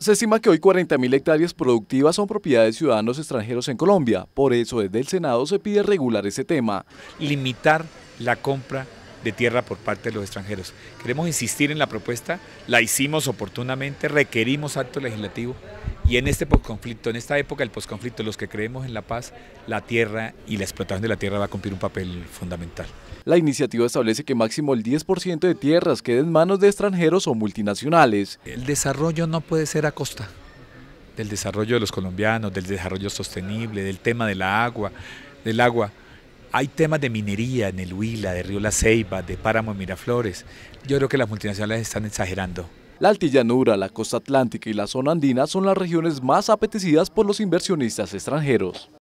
Se estima que hoy 40.000 hectáreas productivas son propiedad de ciudadanos extranjeros en Colombia. Por eso desde el Senado se pide regular ese tema. Limitar la compra de tierra por parte de los extranjeros. Queremos insistir en la propuesta, la hicimos oportunamente, requerimos acto legislativo y en este postconflicto, en esta época del postconflicto, los que creemos en la paz, la tierra y la explotación de la tierra va a cumplir un papel fundamental. La iniciativa establece que máximo el 10% de tierras quede en manos de extranjeros o multinacionales. El desarrollo no puede ser a costa del desarrollo de los colombianos, del desarrollo sostenible, del tema de la agua, del agua. Hay temas de minería en el Huila, de Río La Ceiba, de Páramo Miraflores. Yo creo que las multinacionales están exagerando. La altillanura, la costa atlántica y la zona andina son las regiones más apetecidas por los inversionistas extranjeros.